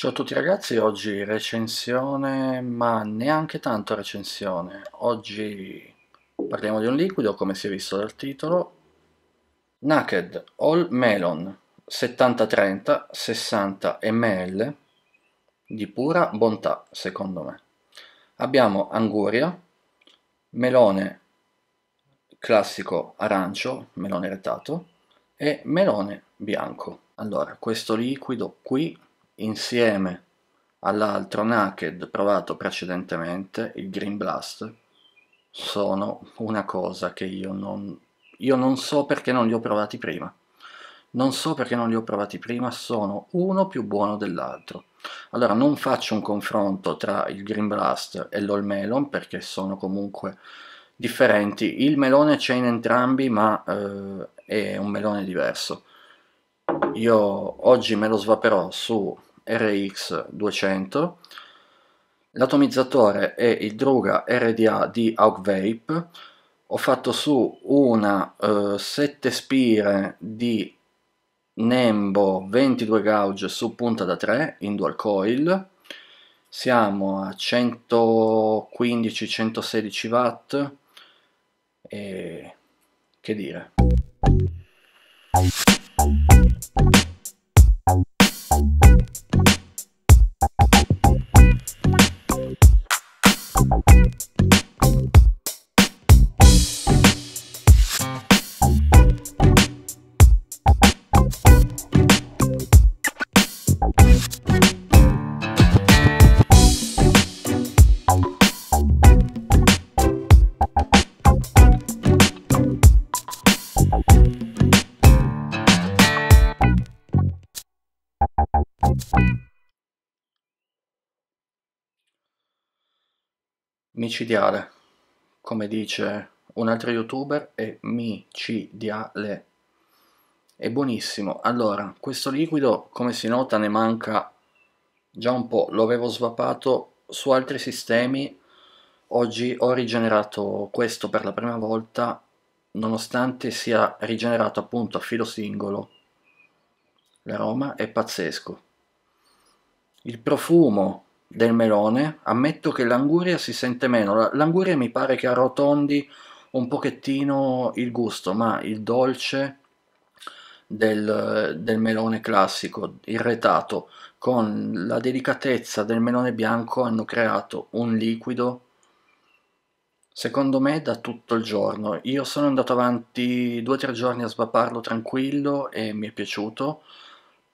Ciao a tutti ragazzi, oggi recensione, ma neanche tanto recensione. Oggi parliamo di un liquido, come si è visto dal titolo. Naked All Melon 70-30 60 ml di pura bontà, secondo me. Abbiamo anguria, melone classico arancio, melone rettato, e melone bianco. Allora, questo liquido qui insieme all'altro naked provato precedentemente, il Green Blast, sono una cosa che io non, io non so perché non li ho provati prima. Non so perché non li ho provati prima, sono uno più buono dell'altro. Allora non faccio un confronto tra il Green Blast e l'All Melon perché sono comunque differenti. Il melone c'è in entrambi ma eh, è un melone diverso. Io oggi me lo svaperò su RX 200, l'atomizzatore è il Druga RDA di Augvape, ho fatto su una eh, 7 spire di Nembo 22 gauge su punta da 3 in dual coil, siamo a 115-116 watt e che dire. Micidiale, come dice un altro youtuber, è micidiale. È buonissimo. Allora, questo liquido, come si nota, ne manca già un po'. Lo avevo svapato su altri sistemi. Oggi ho rigenerato questo per la prima volta, nonostante sia rigenerato appunto a filo singolo. L'aroma è pazzesco il profumo del melone, ammetto che l'anguria si sente meno. L'anguria mi pare che arrotondi un pochettino il gusto, ma il dolce del, del melone classico, irretato, con la delicatezza del melone bianco hanno creato un liquido secondo me da tutto il giorno. Io sono andato avanti due o tre giorni a svaparlo tranquillo e mi è piaciuto.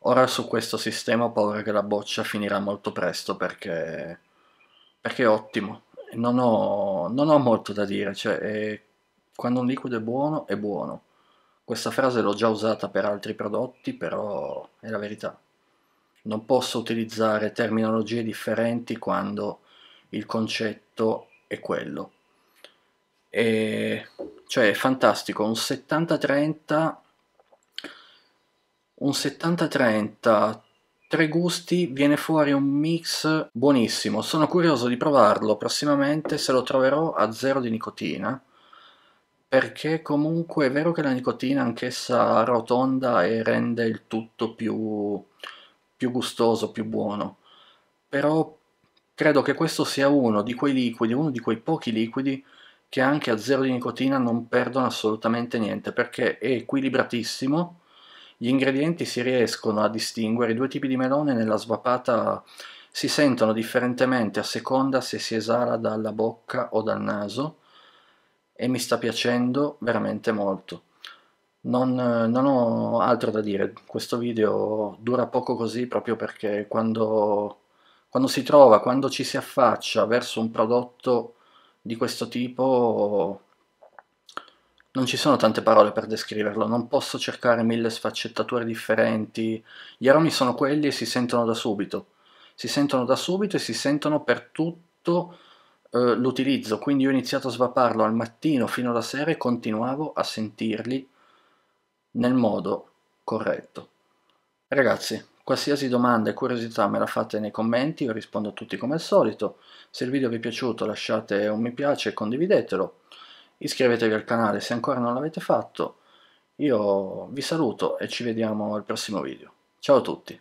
Ora su questo sistema ho paura che la boccia finirà molto presto perché, perché è ottimo. Non ho, non ho, molto da dire, cioè è, quando un liquido è buono, è buono. Questa frase l'ho già usata per altri prodotti, però è la verità. Non posso utilizzare terminologie differenti quando il concetto è quello. E, cioè è fantastico, un 70-30 un 70-30, tre gusti, viene fuori un mix buonissimo. Sono curioso di provarlo prossimamente se lo troverò a zero di nicotina, perché comunque è vero che la nicotina anch'essa rotonda e rende il tutto più, più gustoso, più buono. Però credo che questo sia uno di quei liquidi, uno di quei pochi liquidi che anche a zero di nicotina non perdono assolutamente niente perché è equilibratissimo gli ingredienti si riescono a distinguere, i due tipi di melone nella svapata si sentono differentemente a seconda se si esala dalla bocca o dal naso e mi sta piacendo veramente molto. Non, non, ho altro da dire, questo video dura poco così proprio perché quando, quando, si trova, quando ci si affaccia verso un prodotto di questo tipo non ci sono tante parole per descriverlo, non posso cercare mille sfaccettature differenti. Gli aromi sono quelli e si sentono da subito. Si sentono da subito e si sentono per tutto eh, l'utilizzo. Quindi io ho iniziato a svaparlo al mattino fino alla sera e continuavo a sentirli nel modo corretto. Ragazzi, qualsiasi domanda e curiosità me la fate nei commenti, io rispondo a tutti come al solito. Se il video vi è piaciuto lasciate un mi piace e condividetelo iscrivetevi al canale se ancora non l'avete fatto, io vi saluto e ci vediamo al prossimo video. Ciao a tutti!